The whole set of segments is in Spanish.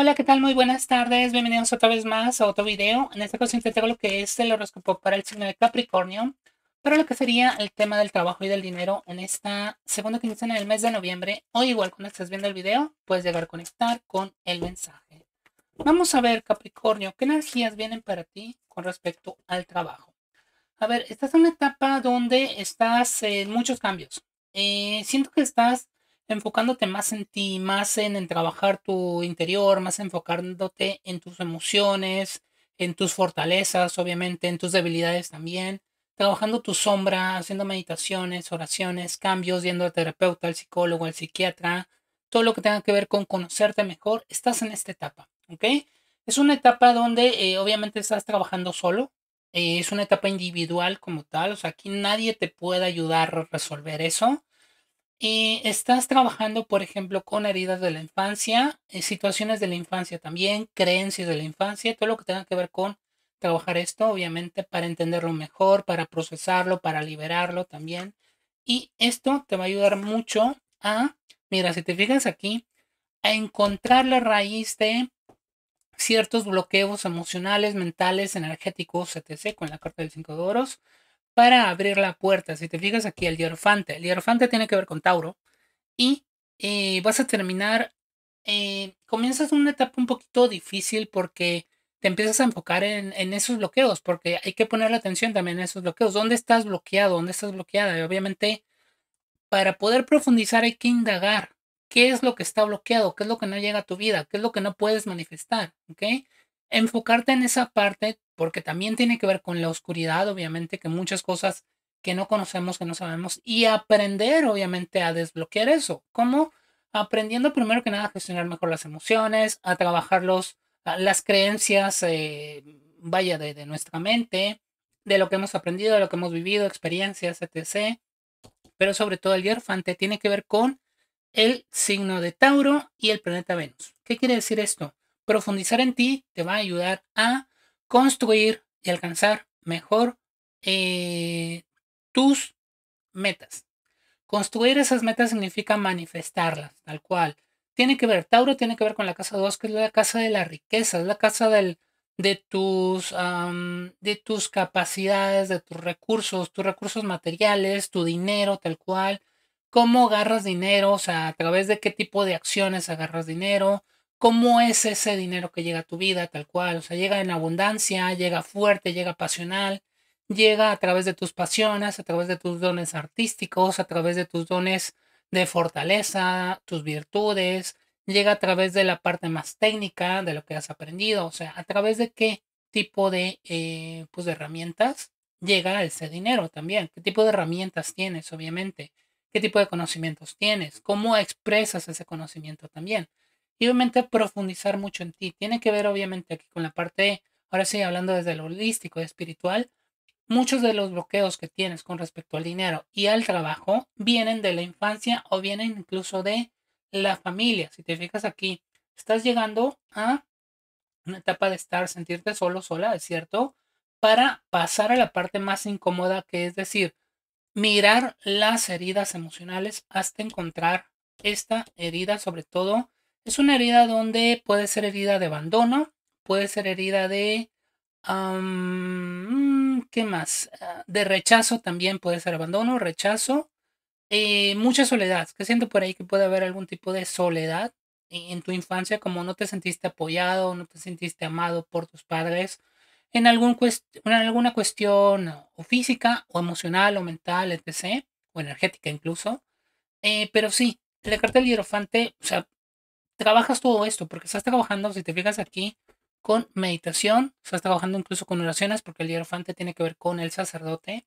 Hola, ¿qué tal? Muy buenas tardes. Bienvenidos otra vez más a otro video. En esta ocasión te tengo lo que es el horóscopo para el signo de Capricornio, para lo que sería el tema del trabajo y del dinero en esta segunda quincena el mes de noviembre. Hoy igual cuando estás viendo el video, puedes llegar a conectar con el mensaje. Vamos a ver, Capricornio, ¿qué energías vienen para ti con respecto al trabajo? A ver, estás en una etapa donde estás en muchos cambios. Eh, siento que estás enfocándote más en ti, más en, trabajar tu interior, más enfocándote en tus emociones, en tus fortalezas, obviamente, en tus debilidades también, trabajando tu sombra, haciendo meditaciones, oraciones, cambios, yendo al terapeuta, al psicólogo, al psiquiatra, todo lo que tenga que ver con conocerte mejor, estás en esta etapa, ¿ok? Es una etapa donde eh, obviamente estás trabajando solo, eh, es una etapa individual como tal, o sea, aquí nadie te puede ayudar a resolver eso y eh, estás trabajando, por ejemplo, con heridas de la infancia, eh, situaciones de la infancia también, creencias de la infancia, todo lo que tenga que ver con trabajar esto, obviamente, para entenderlo mejor, para procesarlo, para liberarlo también. Y esto te va a ayudar mucho a, mira, si te fijas aquí, a encontrar la raíz de ciertos bloqueos emocionales, mentales, energéticos, etc., con la carta del 5 de oros para abrir la puerta. Si te fijas aquí, el diorfante. El diorfante tiene que ver con Tauro. Y eh, vas a terminar. Eh, comienzas una etapa un poquito difícil porque te empiezas a enfocar en, en, esos bloqueos, porque hay que poner la atención también en esos bloqueos. ¿Dónde estás bloqueado? ¿Dónde estás bloqueada? Y obviamente, para poder profundizar hay que indagar qué es lo que está bloqueado, qué es lo que no llega a tu vida, qué es lo que no puedes manifestar, ¿ok? Enfocarte en esa parte porque también tiene que ver con la oscuridad, obviamente, que muchas cosas que no conocemos, que no sabemos, y aprender, obviamente, a desbloquear eso. ¿Cómo? Aprendiendo primero que nada a gestionar mejor las emociones, a trabajar los, las creencias, eh, vaya, de, de nuestra mente, de lo que hemos aprendido, de lo que hemos vivido, experiencias, etc. Pero sobre todo el hierfante tiene que ver con el signo de Tauro y el planeta Venus. ¿Qué quiere decir esto? Profundizar en ti te va a ayudar a construir y alcanzar mejor eh, tus metas. Construir esas metas significa manifestarlas, tal cual. Tiene que ver, Tauro tiene que ver con la casa 2, que es la casa de la riqueza, es la casa del, de, tus, de tus capacidades, de tus recursos, tus recursos materiales, tu dinero, tal cual. ¿Cómo agarras dinero? O sea, a través de qué tipo de acciones agarras dinero, cómo es ese dinero que llega a tu vida tal cual. O sea, llega en abundancia, llega fuerte, llega pasional, llega a través de tus pasiones, a través de tus dones artísticos, a través de tus dones de fortaleza, tus virtudes, llega a través de la parte más técnica de lo que has aprendido. O sea, a través de qué tipo de, eh, pues, de herramientas llega ese dinero también. ¿Qué tipo de herramientas tienes, obviamente? ¿Qué tipo de conocimientos tienes? ¿Cómo expresas ese conocimiento también? y obviamente profundizar mucho en ti. Tiene que ver obviamente aquí con la parte, ahora sí, hablando desde lo holístico y espiritual, muchos de los bloqueos que tienes con respecto al dinero y al trabajo vienen de la infancia o vienen incluso de la familia. Si te fijas aquí, estás llegando a una etapa de estar, sentirte solo, sola, es cierto, para pasar a la parte más incómoda, que es decir, mirar las heridas emocionales hasta encontrar esta herida, sobre todo es una herida donde puede ser herida de abandono, puede ser herida de... ¿Qué más? Ah, de rechazo también puede ser abandono, rechazo. Eh, mucha soledad, que siento por ahí que puede haber algún tipo de soledad e-, en tu infancia, como no te sentiste apoyado, no te sentiste amado por tus padres, en, algún alguna cuestión ah, física o emocional o mental, etc., o energética incluso. Eh, pero sí, la carta del hierofante, o sea, trabajas todo esto, porque estás trabajando, si te fijas aquí, con meditación, estás trabajando incluso con oraciones, porque el hierofante tiene que ver con el sacerdote.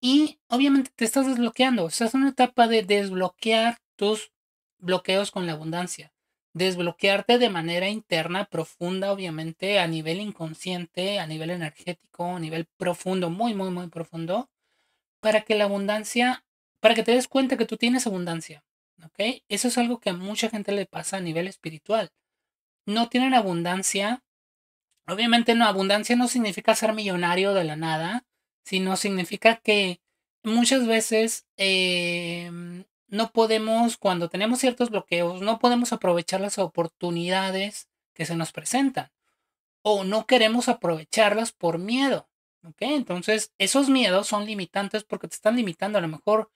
Y obviamente te estás desbloqueando, estás en una etapa de desbloquear tus bloqueos con la abundancia, desbloquearte de manera interna, profunda, obviamente, a nivel inconsciente, a nivel energético, a nivel profundo, muy, muy, muy profundo, para que la abundancia, para que te des cuenta que tú tienes abundancia, ¿Ok? Eso es algo que a mucha gente le pasa a nivel espiritual. No tienen abundancia. Obviamente no, abundancia no significa ser millonario de la nada, sino significa que muchas veces em, no podemos, cuando tenemos ciertos bloqueos, no podemos aprovechar las oportunidades que se nos presentan o no queremos aprovecharlas por miedo. ¿ok? Entonces, esos miedos son limitantes porque te están limitando. A lo mejor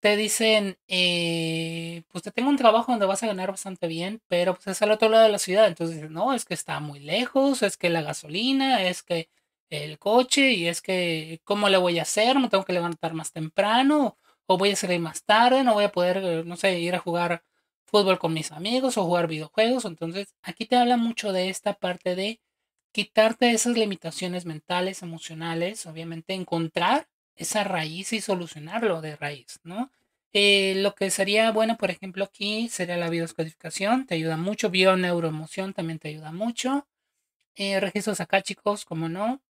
te dicen, eh, pues te tengo un trabajo donde vas a ganar bastante bien, pero pues es al otro lado de la ciudad. Entonces, no, es que está muy lejos, es que la gasolina, es que el coche y es que, ¿cómo le voy a hacer? ¿Me tengo que levantar más temprano? ¿O voy a salir más tarde? ¿No voy a poder, eh, no sé, ir a jugar fútbol con mis amigos o jugar videojuegos? Entonces, aquí te habla mucho de esta parte de quitarte esas limitaciones mentales, emocionales, obviamente encontrar esa raíz y solucionarlo de raíz, ¿no? Eh, lo que sería bueno, por ejemplo, aquí sería la biodescodificación, te ayuda mucho, bioneuroemoción también te ayuda mucho, eh, registros acá, chicos, como no,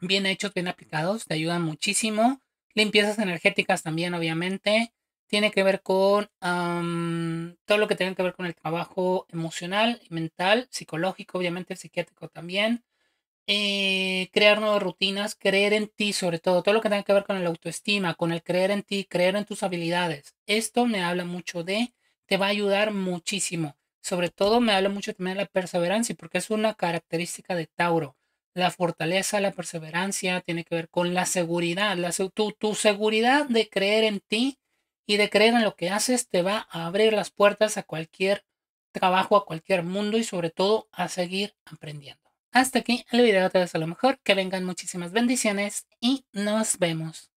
bien hechos, bien aplicados, te ayudan muchísimo, limpiezas energéticas también, obviamente, tiene que ver con todo lo que tiene que ver con el trabajo emocional, mental, psicológico, obviamente psiquiátrico también, eh, crear nuevas rutinas, creer en ti, sobre todo, todo lo que tenga que ver con la autoestima, con el creer en ti, creer en tus habilidades. Esto me habla mucho de, te va a ayudar muchísimo. Sobre todo me habla mucho también de la perseverancia, porque es una característica de Tauro. La fortaleza, la perseverancia, tiene que ver con la seguridad, la, tu seguridad de creer en ti y de creer en lo que haces te va a abrir las puertas a cualquier trabajo, a cualquier mundo y sobre todo a seguir aprendiendo. Hasta aquí el video de hoy. A lo mejor que vengan muchísimas bendiciones y nos vemos.